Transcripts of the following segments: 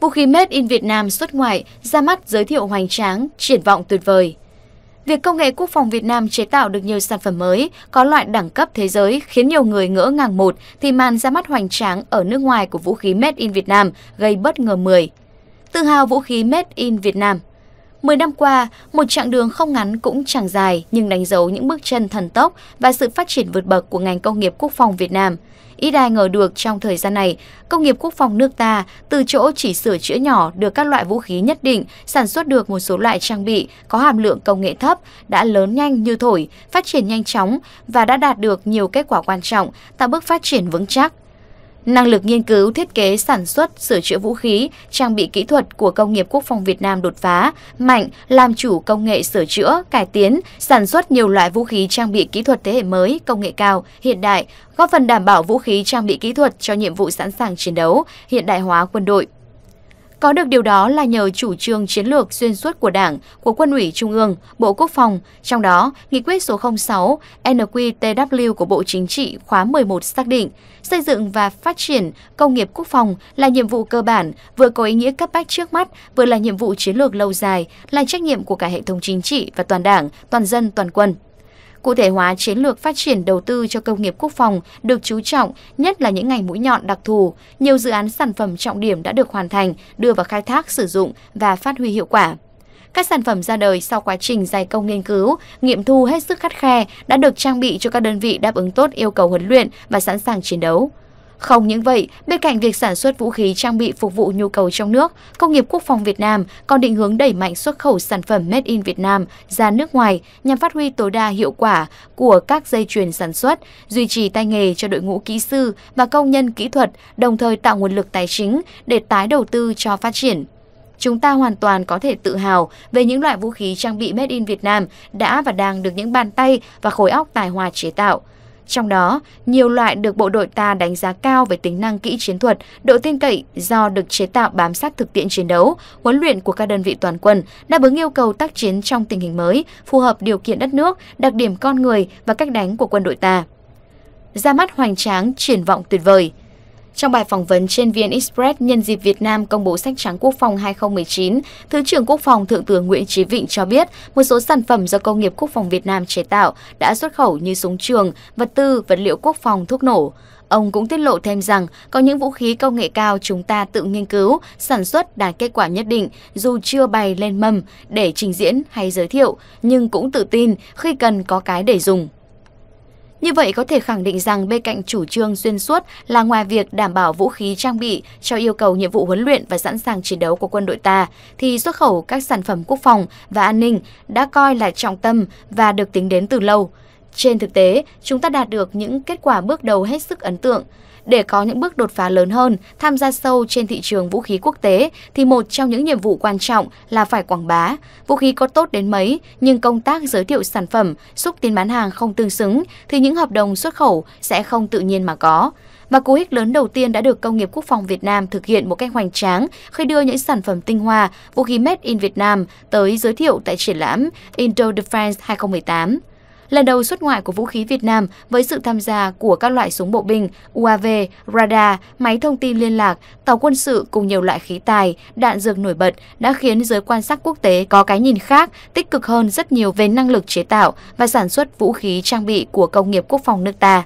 Vũ khí Made in Việt Nam xuất ngoại, ra mắt giới thiệu hoành tráng, triển vọng tuyệt vời. Việc công nghệ quốc phòng Việt Nam chế tạo được nhiều sản phẩm mới, có loại đẳng cấp thế giới khiến nhiều người ngỡ ngàng một thì màn ra mắt hoành tráng ở nước ngoài của vũ khí Made in Việt Nam gây bất ngờ mười Tự hào vũ khí Made in Việt Nam 10 năm qua, một chặng đường không ngắn cũng chẳng dài nhưng đánh dấu những bước chân thần tốc và sự phát triển vượt bậc của ngành công nghiệp quốc phòng Việt Nam. Ít ai ngờ được trong thời gian này, công nghiệp quốc phòng nước ta từ chỗ chỉ sửa chữa nhỏ được các loại vũ khí nhất định, sản xuất được một số loại trang bị có hàm lượng công nghệ thấp, đã lớn nhanh như thổi, phát triển nhanh chóng và đã đạt được nhiều kết quả quan trọng, tạo bước phát triển vững chắc Năng lực nghiên cứu, thiết kế, sản xuất, sửa chữa vũ khí, trang bị kỹ thuật của công nghiệp quốc phòng Việt Nam đột phá, mạnh, làm chủ công nghệ sửa chữa, cải tiến, sản xuất nhiều loại vũ khí trang bị kỹ thuật thế hệ mới, công nghệ cao, hiện đại, góp phần đảm bảo vũ khí trang bị kỹ thuật cho nhiệm vụ sẵn sàng chiến đấu, hiện đại hóa quân đội. Có được điều đó là nhờ chủ trương chiến lược xuyên suốt của Đảng, của Quân ủy Trung ương, Bộ Quốc phòng, trong đó Nghị quyết số 06 NQTW của Bộ Chính trị khóa 11 xác định xây dựng và phát triển công nghiệp quốc phòng là nhiệm vụ cơ bản, vừa có ý nghĩa cấp bách trước mắt, vừa là nhiệm vụ chiến lược lâu dài, là trách nhiệm của cả hệ thống chính trị và toàn Đảng, toàn dân, toàn quân. Cụ thể hóa chiến lược phát triển đầu tư cho công nghiệp quốc phòng được chú trọng, nhất là những ngành mũi nhọn đặc thù. Nhiều dự án sản phẩm trọng điểm đã được hoàn thành, đưa vào khai thác sử dụng và phát huy hiệu quả. Các sản phẩm ra đời sau quá trình giải công nghiên cứu, nghiệm thu hết sức khắt khe đã được trang bị cho các đơn vị đáp ứng tốt yêu cầu huấn luyện và sẵn sàng chiến đấu. Không những vậy, bên cạnh việc sản xuất vũ khí trang bị phục vụ nhu cầu trong nước, công nghiệp quốc phòng Việt Nam còn định hướng đẩy mạnh xuất khẩu sản phẩm made in Việt Nam ra nước ngoài nhằm phát huy tối đa hiệu quả của các dây chuyền sản xuất, duy trì tay nghề cho đội ngũ kỹ sư và công nhân kỹ thuật, đồng thời tạo nguồn lực tài chính để tái đầu tư cho phát triển chúng ta hoàn toàn có thể tự hào về những loại vũ khí trang bị made in Việt Nam đã và đang được những bàn tay và khối óc tài hòa chế tạo. Trong đó, nhiều loại được bộ đội ta đánh giá cao về tính năng kỹ chiến thuật, độ tin cậy do được chế tạo bám sát thực tiễn chiến đấu, huấn luyện của các đơn vị toàn quân, đáp ứng yêu cầu tác chiến trong tình hình mới, phù hợp điều kiện đất nước, đặc điểm con người và cách đánh của quân đội ta. Ra mắt hoành tráng, triển vọng tuyệt vời – trong bài phỏng vấn trên VN Express nhân dịp Việt Nam công bố sách trắng quốc phòng 2019, Thứ trưởng Quốc phòng Thượng tướng Nguyễn Chí Vịnh cho biết một số sản phẩm do công nghiệp quốc phòng Việt Nam chế tạo đã xuất khẩu như súng trường, vật tư, vật liệu quốc phòng, thuốc nổ. Ông cũng tiết lộ thêm rằng có những vũ khí công nghệ cao chúng ta tự nghiên cứu, sản xuất đạt kết quả nhất định dù chưa bày lên mâm để trình diễn hay giới thiệu, nhưng cũng tự tin khi cần có cái để dùng. Như vậy có thể khẳng định rằng bên cạnh chủ trương xuyên suốt là ngoài việc đảm bảo vũ khí trang bị cho yêu cầu nhiệm vụ huấn luyện và sẵn sàng chiến đấu của quân đội ta, thì xuất khẩu các sản phẩm quốc phòng và an ninh đã coi là trọng tâm và được tính đến từ lâu. Trên thực tế, chúng ta đạt được những kết quả bước đầu hết sức ấn tượng. Để có những bước đột phá lớn hơn, tham gia sâu trên thị trường vũ khí quốc tế thì một trong những nhiệm vụ quan trọng là phải quảng bá. Vũ khí có tốt đến mấy nhưng công tác giới thiệu sản phẩm, xúc tiến bán hàng không tương xứng thì những hợp đồng xuất khẩu sẽ không tự nhiên mà có và cú hích lớn đầu tiên đã được công nghiệp quốc phòng Việt Nam thực hiện một cách hoành tráng khi đưa những sản phẩm tinh hoa vũ khí made in Việt Nam tới giới thiệu tại triển lãm Indo Defense 2018. Lần đầu xuất ngoại của vũ khí Việt Nam với sự tham gia của các loại súng bộ binh, UAV, radar, máy thông tin liên lạc, tàu quân sự cùng nhiều loại khí tài, đạn dược nổi bật đã khiến giới quan sát quốc tế có cái nhìn khác, tích cực hơn rất nhiều về năng lực chế tạo và sản xuất vũ khí trang bị của công nghiệp quốc phòng nước ta.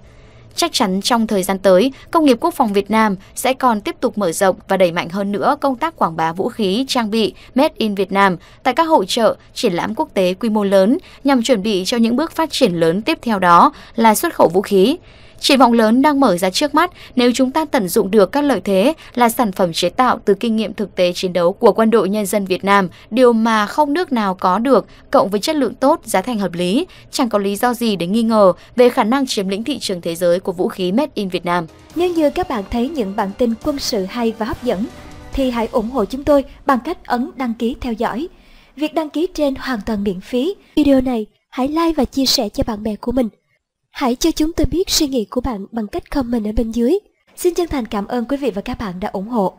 Chắc chắn trong thời gian tới, công nghiệp quốc phòng Việt Nam sẽ còn tiếp tục mở rộng và đẩy mạnh hơn nữa công tác quảng bá vũ khí, trang bị Made in Việt Nam tại các hội trợ, triển lãm quốc tế quy mô lớn nhằm chuẩn bị cho những bước phát triển lớn tiếp theo đó là xuất khẩu vũ khí. Triển vọng lớn đang mở ra trước mắt nếu chúng ta tận dụng được các lợi thế là sản phẩm chế tạo từ kinh nghiệm thực tế chiến đấu của quân đội nhân dân Việt Nam, điều mà không nước nào có được, cộng với chất lượng tốt, giá thành hợp lý, chẳng có lý do gì để nghi ngờ về khả năng chiếm lĩnh thị trường thế giới của vũ khí made in Việt Nam. Nếu như các bạn thấy những bản tin quân sự hay và hấp dẫn, thì hãy ủng hộ chúng tôi bằng cách ấn đăng ký theo dõi. Việc đăng ký trên hoàn toàn miễn phí. Video này hãy like và chia sẻ cho bạn bè của mình. Hãy cho chúng tôi biết suy nghĩ của bạn bằng cách comment ở bên dưới. Xin chân thành cảm ơn quý vị và các bạn đã ủng hộ.